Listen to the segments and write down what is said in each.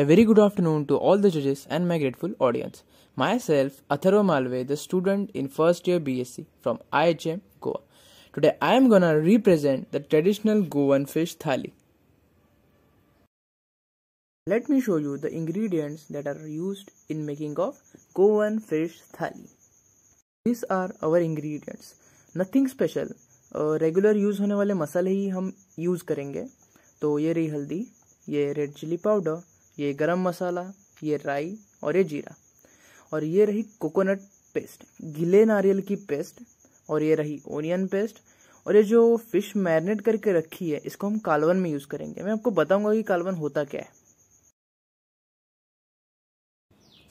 A very good afternoon to all the judges and my grateful audience. Myself, Atharva Malve, the student in first year BSc from IHM Goa. Today I am gonna represent the traditional Goan fish thali. Let me show you the ingredients that are used in making of Goan fish thali. These are our ingredients. Nothing special. Regular uh, use होने वाले मसाले ही हम use करेंगे तो red रही हल्दी ये red chilli ये गरम मसाला ये राई और ये जीरा और ये रही कोकोनट पेस्ट गीले नारियल की पेस्ट और ये रही ओनियन पेस्ट और ये जो फिश मैरिनेट करके रखी है इसको हम कालवन में यूज़ करेंगे मैं आपको बताऊंगा कि कालवन होता क्या है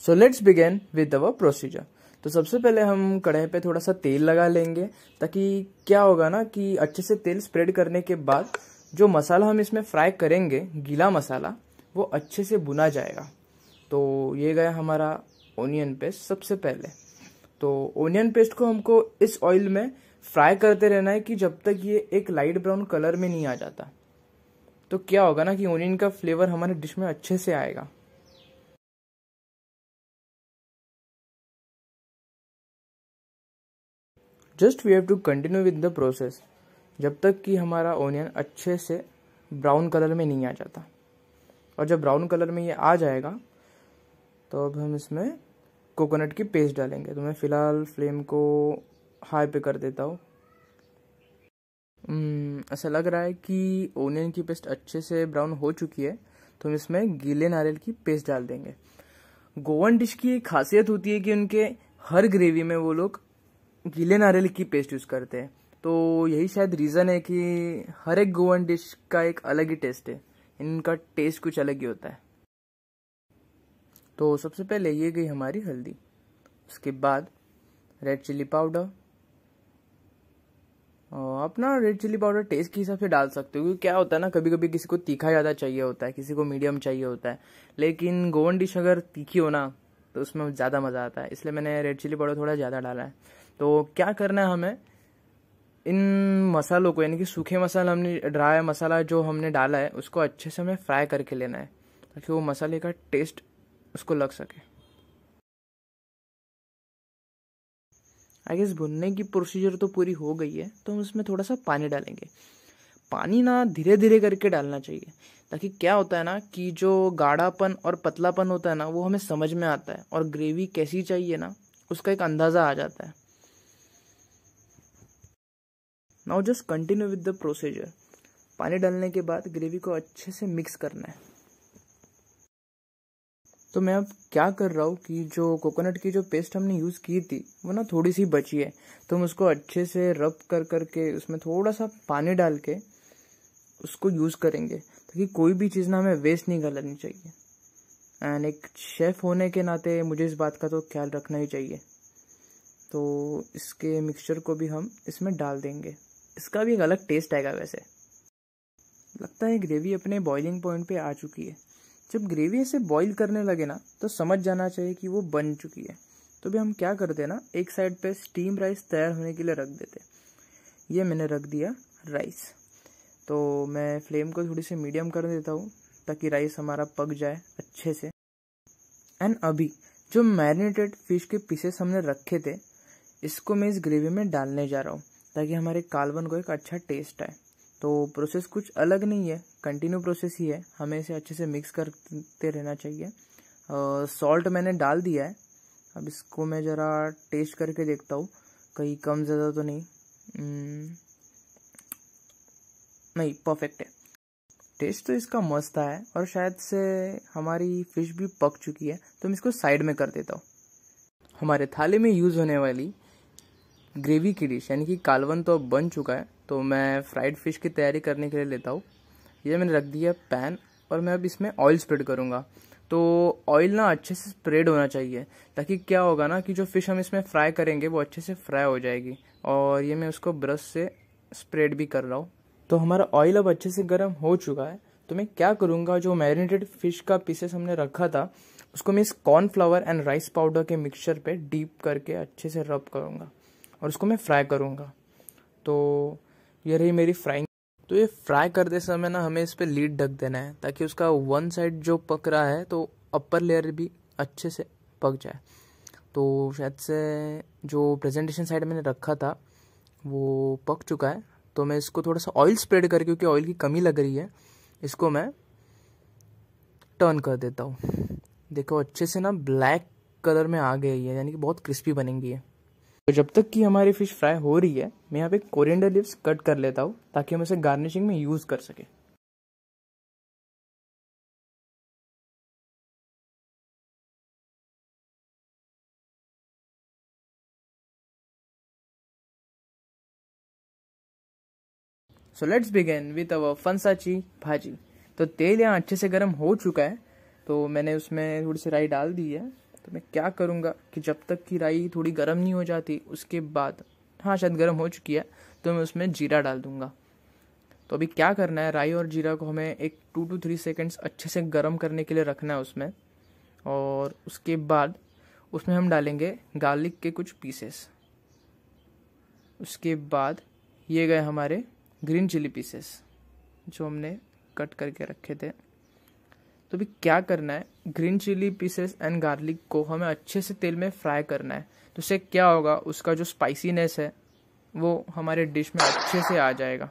so let's begin with our procedure तो सबसे पहले हम कढ़ाई पे थोड़ा सा तेल लगा लेंगे ताकि क्या होगा ना कि अच्छे से तेल स्प्रेड करने के बाद जो मसाला हम इसमें फ्राई करेंगे गीला मसाला वो अच्छे से बुना जाएगा तो ये गया हमारा ओनियन पेस्ट सबसे पहले तो ओनियन पेस्ट को हमको इस ऑयल में फ्राई करते रहना है कि जब तक ये एक लाइट ब्राउन कलर में नहीं आ जाता तो क्या होगा ना कि ओनियन का फ्लेवर हमारे डिश में अच्छे से आएगा just we have to continue with the process जब तक कि हमारा ओनियन अच्छे से ब्राउन कलर में नहीं आ जाता और जब ब्राउन कलर में ये आ जाएगा तो अब हम इसमें कोकोनट की पेस्ट डालेंगे तो मैं फ़िलहाल फ्लेम को हाई पे कर देता हूँ ऐसा लग रहा है कि ओनियन की पेस्ट अच्छे से ब्राउन हो चुकी है तो हम इसमें गीले नारियल की पेस्ट डाल देंगे गोवन डिश की एक खासियत होती है कि उनके हर ग्रेवी में वो लोग गीले नारियल की पेस्ट यूज़ करते हैं तो यही शायद रीज़न है कि हर एक गोवन डिश का एक अलग ही टेस्ट है इनका टेस्ट कुछ अलग ही होता है तो सबसे पहले ये गई हमारी हल्दी उसके बाद रेड चिल्ली पाउडर अपना रेड चिली पाउडर टेस्ट के हिसाब से डाल सकते हो क्योंकि क्या होता है ना कभी कभी किसी को तीखा ज़्यादा चाहिए होता है किसी को मीडियम चाहिए होता है लेकिन गोवन डिश अगर तीखी हो ना तो उसमें ज़्यादा मज़ा आता है इसलिए मैंने रेड चिली पाउडर थोड़ा ज़्यादा डाला है तो क्या करना है हमें इन मसालों को यानी कि सूखे मसाला हमने ड्राई मसाला जो हमने डाला है उसको अच्छे से हमें फ्राई करके लेना है ताकि वो मसाले का टेस्ट उसको लग सके आई गेस भुनने की प्रोसीजर तो पूरी हो गई है तो हम उसमें थोड़ा सा पानी डालेंगे पानी ना धीरे धीरे करके डालना चाहिए ताकि क्या होता है ना कि जो गाढ़ापन और पतलापन होता है ना वो हमें समझ में आता है और ग्रेवी कैसी चाहिए ना उसका एक अंदाज़ा आ जाता है now just continue with the procedure पानी डालने के बाद ग्रेवी को अच्छे से मिक्स करना है तो मैं अब क्या कर रहा हूँ कि जो कोकोनट की जो पेस्ट हमने यूज़ की थी वो ना थोड़ी सी बची है तो हम उसको अच्छे से रब कर करके उसमें थोड़ा सा पानी डाल के उसको यूज़ करेंगे ताकि कोई भी चीज़ ना हमें वेस्ट नहीं करनी चाहिए एंड एक शेफ़ होने के नाते मुझे इस बात का तो ख्याल रखना ही चाहिए तो इसके मिक्सचर को भी हम इसमें डाल देंगे इसका भी एक अलग टेस्ट आएगा वैसे लगता है ग्रेवी अपने बॉइलिंग पॉइंट पे आ चुकी है जब ग्रेवी ऐसे बॉईल करने लगे ना तो समझ जाना चाहिए कि वो बन चुकी है तो भी हम क्या करते हैं ना एक साइड पे स्टीम राइस तैयार होने के लिए रख देते ये मैंने रख दिया राइस तो मैं फ्लेम को थोड़ी सी मीडियम कर देता हूँ ताकि राइस हमारा पक जाए अच्छे से एंड अभी जो मैरिनेटेड फिश के पीसेस हमने रखे थे इसको मैं इस ग्रेवी में डालने जा रहा हूँ ताकि हमारे कालवन को एक अच्छा टेस्ट आए तो प्रोसेस कुछ अलग नहीं है कंटिन्यू प्रोसेस ही है हमें इसे अच्छे से मिक्स करते रहना चाहिए सॉल्ट मैंने डाल दिया है अब इसको मैं ज़रा टेस्ट करके देखता हूँ कहीं कम ज़्यादा तो नहीं हम्म, नहीं परफेक्ट है टेस्ट तो इसका मस्त है और शायद से हमारी फ़िश भी पक चुकी है तो मैं इसको साइड में कर देता हूँ हमारे थाली में यूज़ होने वाली ग्रेवी की डिश यानी कि कालवन तो अब बन चुका है तो मैं फ्राइड फिश की तैयारी करने के लिए लेता हूँ ये मैंने रख दिया पैन और मैं अब इसमें ऑयल स्प्रेड करूँगा तो ऑयल ना अच्छे से स्प्रेड होना चाहिए ताकि क्या होगा ना कि जो फिश हम इसमें फ्राई करेंगे वो अच्छे से फ्राई हो जाएगी और ये मैं उसको ब्रश से स्प्रेड भी कर रहा हूँ तो हमारा ऑयल अब अच्छे से गर्म हो चुका है तो मैं क्या करूँगा जो मैरिनेटेड फिश का पीसेस हमने रखा था उसको मैं इस कॉर्नफ्लावर एंड राइस पाउडर के मिक्सचर पर डीप करके अच्छे से रब करूँगा और इसको मैं फ्राई करूँगा तो ये रही मेरी फ्राइंग तो ये फ्राई करते समय ना हमें इस पर लीड ढक देना है ताकि उसका वन साइड जो पक रहा है तो अपर लेयर भी अच्छे से पक जाए तो शायद से जो प्रेजेंटेशन साइड मैंने रखा था वो पक चुका है तो मैं इसको थोड़ा सा ऑयल स्प्रेड करके क्योंकि ऑयल की कमी लग रही है इसको मैं टर्न कर देता हूँ देखो अच्छे से ना ब्लैक कलर में आ गई है यानी कि बहुत क्रिस्पी बनेंगी है तो जब तक कि हमारी फिश फ्राई हो रही है मैं यहाँ पे कोरिएंडर लिप्स कट कर लेता हूँ ताकि हम इसे गार्निशिंग में यूज कर सके so let's begin with our फनसाची भाजी तो तेल यहाँ अच्छे से गर्म हो चुका है तो मैंने उसमें थोड़ी सी राई डाल दी है तो मैं क्या करूँगा कि जब तक कि राई थोड़ी गर्म नहीं हो जाती उसके बाद हाँ शायद गर्म हो चुकी है तो मैं उसमें जीरा डाल दूँगा तो अभी क्या करना है राई और जीरा को हमें एक टू टू थ्री सेकेंड्स अच्छे से गर्म करने के लिए रखना है उसमें और उसके बाद उसमें हम डालेंगे गार्लिक के कुछ पीसेस उसके बाद ये गए हमारे ग्रीन चिली पीसेस जो हमने कट करके रखे थे तो भी क्या करना है green chilli pieces and garlic को हमें अच्छे से तेल में फ्राई करना है तो उससे क्या होगा उसका जो स्पाइसीनेस है वो हमारे डिश में अच्छे से आ जाएगा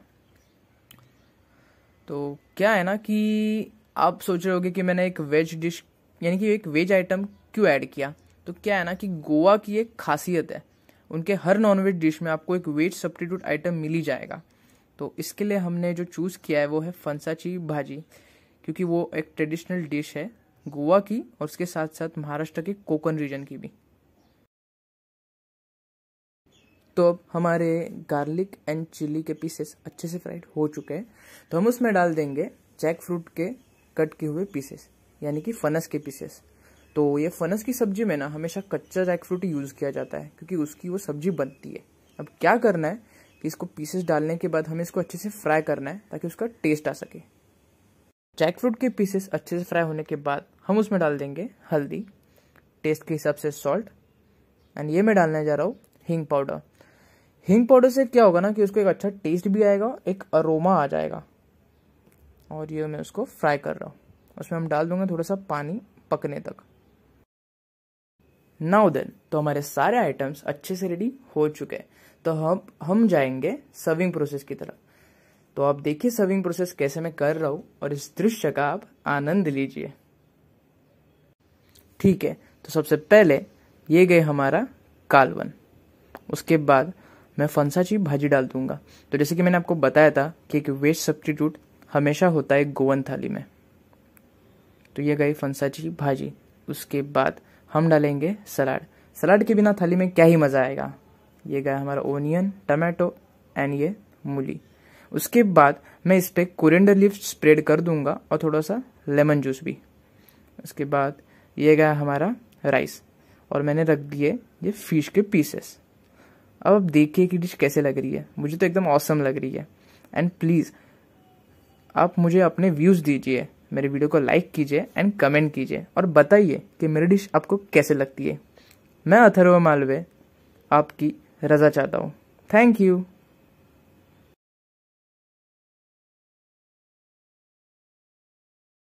तो क्या है ना कि आप सोच रहे होगे कि मैंने एक वेज डिश यानी कि एक वेज आइटम क्यों ऐड किया तो क्या है ना कि गोवा की एक खासियत है उनके हर नॉनवेज डिश में आपको एक वेज सब्सटीट्यूट आइटम मिल ही जाएगा तो इसके लिए हमने जो चूज़ किया है वो है फंसाची भाजी क्योंकि वो एक ट्रेडिशनल डिश है गोवा की और उसके साथ साथ महाराष्ट्र के कोकन रीजन की भी तो अब हमारे गार्लिक एंड चिली के पीसेस अच्छे से फ्राइड हो चुके हैं तो हम उसमें डाल देंगे जैक फ्रूट के कट किए हुए पीसेस यानी कि फनस के पीसेस तो ये फनस की सब्जी में ना हमेशा कच्चा जैक फ्रूट यूज़ किया जाता है क्योंकि उसकी वो सब्जी बनती है अब क्या करना है कि इसको पीसेस डालने के बाद हमें इसको अच्छे से फ्राई करना है ताकि उसका टेस्ट आ सके जैक फ्रूट के पीसेस अच्छे से फ्राई होने के बाद हम उसमें डाल देंगे हल्दी टेस्ट के हिसाब से सॉल्ट एंड ये मैं डालने जा रहा हूँ हींग पाउडर हींग पाउडर से क्या होगा ना कि उसको एक अच्छा टेस्ट भी आएगा एक अरोमा आ जाएगा और ये मैं उसको फ्राई कर रहा हूँ उसमें हम डाल दूंगा थोड़ा सा पानी पकने तक नाउ देन तो हमारे सारे आइटम्स अच्छे से रेडी हो चुके हैं तो हम हम जाएंगे सर्विंग प्रोसेस की तरफ तो आप देखिए सर्विंग प्रोसेस कैसे मैं कर रहा हूँ और इस दृश्य का आप आनंद लीजिए ठीक है तो सबसे पहले ये गए हमारा कालवन उसके बाद मैं फंसाची भाजी डाल दूंगा तो जैसे कि मैंने आपको बताया था कि एक वेस्ट सब्सटीट्यूट हमेशा होता है गोवन थाली में तो ये गई फंसाची भाजी उसके बाद हम डालेंगे सलाड सलाड के बिना थाली में क्या ही मज़ा आएगा ये गया हमारा ओनियन टमाटो एंड ये मूली उसके बाद मैं इस पर कुरेंडर लिफ स्प्रेड कर दूंगा और थोड़ा सा लेमन जूस भी उसके बाद ये गया हमारा राइस और मैंने रख दिए ये फिश के पीसेस अब आप देखिए कि डिश कैसे लग रही है मुझे तो एकदम औसम लग रही है एंड प्लीज़ आप मुझे अपने व्यूज़ दीजिए मेरे वीडियो को लाइक कीजिए एंड कमेंट कीजिए और बताइए कि मेरी डिश आपको कैसे लगती है मैं अथर्व मालवे आपकी रजा चाहता हूँ थैंक यू